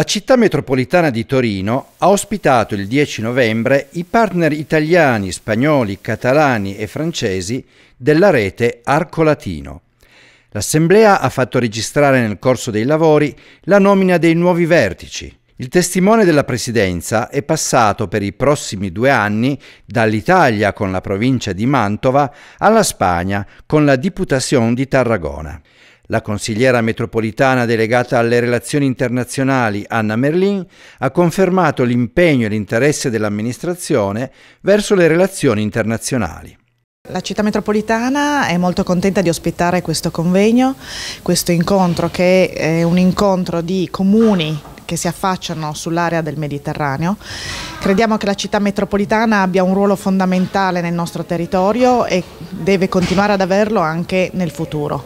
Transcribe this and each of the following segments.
La città metropolitana di Torino ha ospitato il 10 novembre i partner italiani, spagnoli, catalani e francesi della rete Arco Latino. L'Assemblea ha fatto registrare nel corso dei lavori la nomina dei nuovi vertici. Il testimone della Presidenza è passato per i prossimi due anni dall'Italia con la provincia di Mantova alla Spagna con la Diputazione di Tarragona. La consigliera metropolitana delegata alle relazioni internazionali, Anna Merlin, ha confermato l'impegno e l'interesse dell'amministrazione verso le relazioni internazionali. La città metropolitana è molto contenta di ospitare questo convegno, questo incontro che è un incontro di comuni che si affacciano sull'area del Mediterraneo. Crediamo che la città metropolitana abbia un ruolo fondamentale nel nostro territorio e deve continuare ad averlo anche nel futuro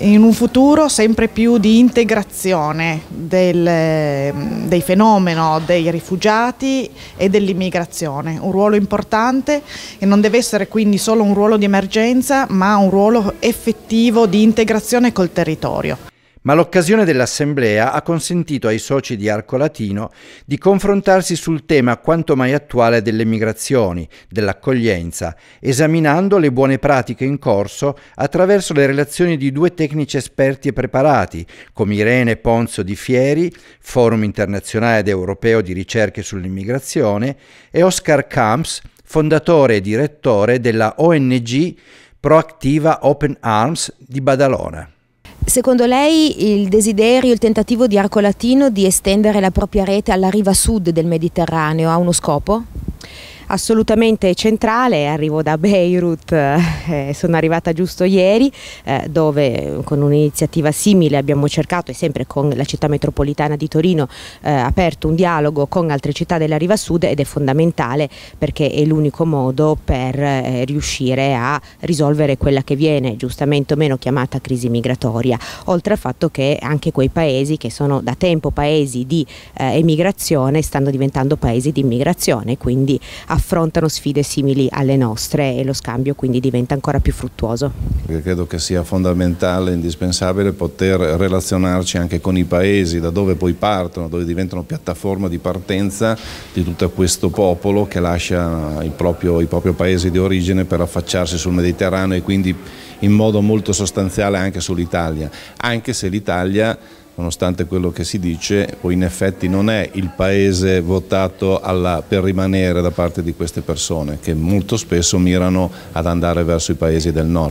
in un futuro sempre più di integrazione del, dei fenomeni dei rifugiati e dell'immigrazione, un ruolo importante che non deve essere quindi solo un ruolo di emergenza ma un ruolo effettivo di integrazione col territorio ma l'occasione dell'assemblea ha consentito ai soci di Arco Latino di confrontarsi sul tema quanto mai attuale delle migrazioni, dell'accoglienza, esaminando le buone pratiche in corso attraverso le relazioni di due tecnici esperti e preparati, come Irene Ponzo di Fieri, Forum internazionale ed europeo di ricerche sull'immigrazione, e Oscar Camps, fondatore e direttore della ONG Proactiva Open Arms di Badalona. Secondo lei il desiderio, il tentativo di Arcolatino di estendere la propria rete alla riva sud del Mediterraneo ha uno scopo? assolutamente centrale, arrivo da Beirut, eh, sono arrivata giusto ieri, eh, dove eh, con un'iniziativa simile abbiamo cercato e sempre con la città metropolitana di Torino eh, aperto un dialogo con altre città della riva sud ed è fondamentale perché è l'unico modo per eh, riuscire a risolvere quella che viene giustamente o meno chiamata crisi migratoria, oltre al fatto che anche quei paesi che sono da tempo paesi di eh, emigrazione stanno diventando paesi di immigrazione, quindi a affrontano sfide simili alle nostre e lo scambio quindi diventa ancora più fruttuoso. Io credo che sia fondamentale, e indispensabile poter relazionarci anche con i paesi da dove poi partono, dove diventano piattaforma di partenza di tutto questo popolo che lascia il proprio, il proprio paese di origine per affacciarsi sul Mediterraneo e quindi in modo molto sostanziale anche sull'Italia, anche se l'Italia nonostante quello che si dice, poi in effetti non è il paese votato alla, per rimanere da parte di queste persone che molto spesso mirano ad andare verso i paesi del nord.